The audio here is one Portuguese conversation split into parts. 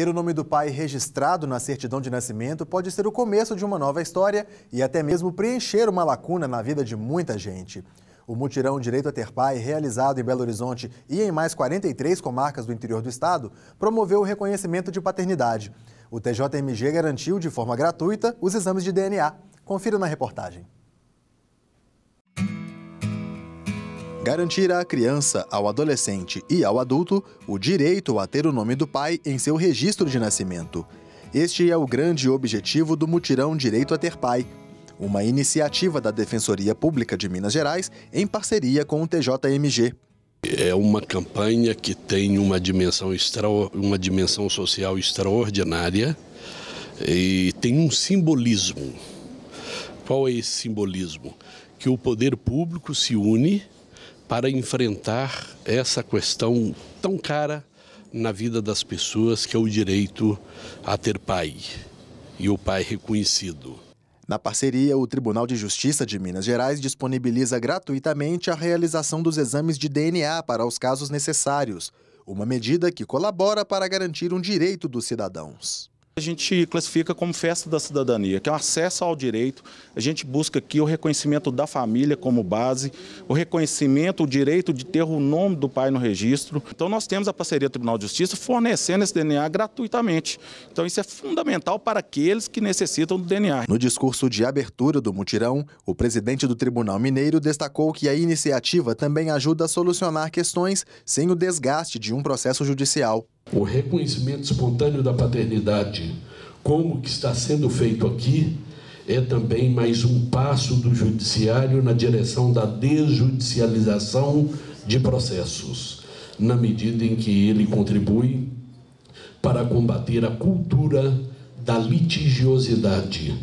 Ter o nome do pai registrado na certidão de nascimento pode ser o começo de uma nova história e até mesmo preencher uma lacuna na vida de muita gente. O mutirão Direito a Ter Pai, realizado em Belo Horizonte e em mais 43 comarcas do interior do estado, promoveu o reconhecimento de paternidade. O TJMG garantiu de forma gratuita os exames de DNA. Confira na reportagem. garantir à criança, ao adolescente e ao adulto o direito a ter o nome do pai em seu registro de nascimento. Este é o grande objetivo do Mutirão Direito a Ter Pai, uma iniciativa da Defensoria Pública de Minas Gerais em parceria com o TJMG. É uma campanha que tem uma dimensão, extra, uma dimensão social extraordinária e tem um simbolismo. Qual é esse simbolismo? Que o poder público se une para enfrentar essa questão tão cara na vida das pessoas, que é o direito a ter pai e o pai reconhecido. Na parceria, o Tribunal de Justiça de Minas Gerais disponibiliza gratuitamente a realização dos exames de DNA para os casos necessários, uma medida que colabora para garantir um direito dos cidadãos a gente classifica como festa da cidadania, que é o acesso ao direito. A gente busca aqui o reconhecimento da família como base, o reconhecimento, o direito de ter o nome do pai no registro. Então nós temos a parceria do Tribunal de Justiça fornecendo esse DNA gratuitamente. Então isso é fundamental para aqueles que necessitam do DNA. No discurso de abertura do mutirão, o presidente do Tribunal Mineiro destacou que a iniciativa também ajuda a solucionar questões sem o desgaste de um processo judicial. O reconhecimento espontâneo da paternidade, como que está sendo feito aqui, é também mais um passo do judiciário na direção da desjudicialização de processos, na medida em que ele contribui para combater a cultura da litigiosidade,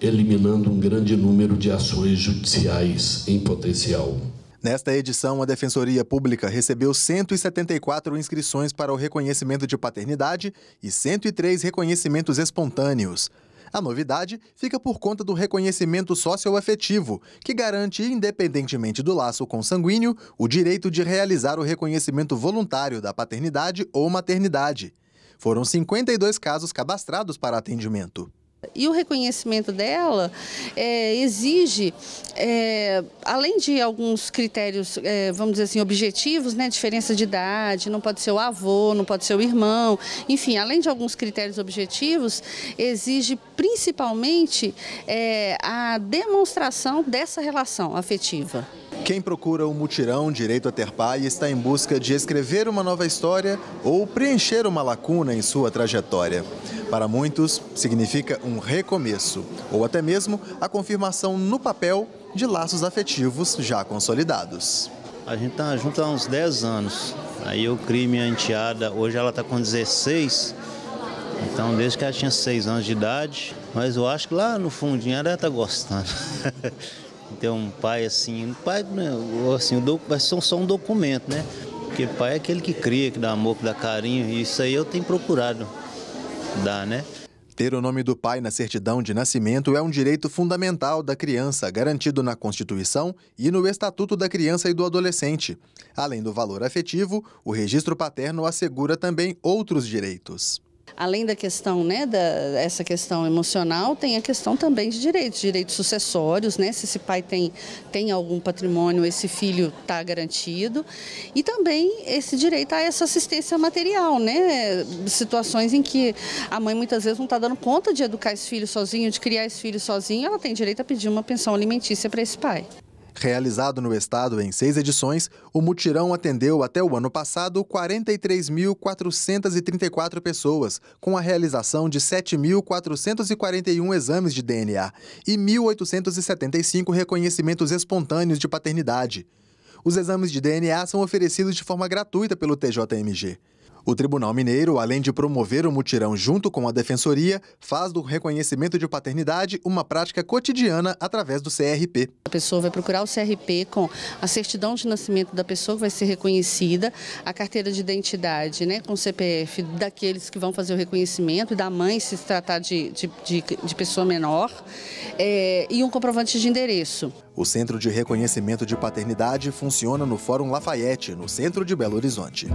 eliminando um grande número de ações judiciais em potencial. Nesta edição, a Defensoria Pública recebeu 174 inscrições para o reconhecimento de paternidade e 103 reconhecimentos espontâneos. A novidade fica por conta do reconhecimento socioafetivo, que garante, independentemente do laço consanguíneo, o direito de realizar o reconhecimento voluntário da paternidade ou maternidade. Foram 52 casos cadastrados para atendimento. E o reconhecimento dela é, exige, é, além de alguns critérios, é, vamos dizer assim, objetivos, né, diferença de idade, não pode ser o avô, não pode ser o irmão, enfim, além de alguns critérios objetivos, exige principalmente é, a demonstração dessa relação afetiva. Quem procura o mutirão Direito a Ter Pai está em busca de escrever uma nova história ou preencher uma lacuna em sua trajetória. Para muitos, significa um recomeço, ou até mesmo a confirmação no papel de laços afetivos já consolidados. A gente está junto há uns 10 anos. Aí eu criei minha enteada, hoje ela está com 16. Então, desde que ela tinha 6 anos de idade. Mas eu acho que lá no fundinho ela está gostando. ter um pai assim. Um pai, né, assim, vai são só um documento, né? Porque pai é aquele que cria, que dá amor, que dá carinho. E isso aí eu tenho procurado dar, né? Ter o nome do pai na certidão de nascimento é um direito fundamental da criança, garantido na Constituição e no Estatuto da Criança e do Adolescente. Além do valor afetivo, o registro paterno assegura também outros direitos além da questão, né, da, essa questão emocional, tem a questão também de direitos, direitos sucessórios, né, se esse pai tem, tem algum patrimônio, esse filho está garantido, e também esse direito a essa assistência material, né, situações em que a mãe muitas vezes não está dando conta de educar esse filho sozinho, de criar esse filho sozinho, ela tem direito a pedir uma pensão alimentícia para esse pai. Realizado no estado em seis edições, o mutirão atendeu até o ano passado 43.434 pessoas, com a realização de 7.441 exames de DNA e 1.875 reconhecimentos espontâneos de paternidade. Os exames de DNA são oferecidos de forma gratuita pelo TJMG. O Tribunal Mineiro, além de promover o mutirão junto com a Defensoria, faz do reconhecimento de paternidade uma prática cotidiana através do CRP. A pessoa vai procurar o CRP com a certidão de nascimento da pessoa que vai ser reconhecida, a carteira de identidade né, com o CPF daqueles que vão fazer o reconhecimento, e da mãe se tratar de, de, de, de pessoa menor, é, e um comprovante de endereço. O Centro de Reconhecimento de Paternidade funciona no Fórum Lafayette, no centro de Belo Horizonte.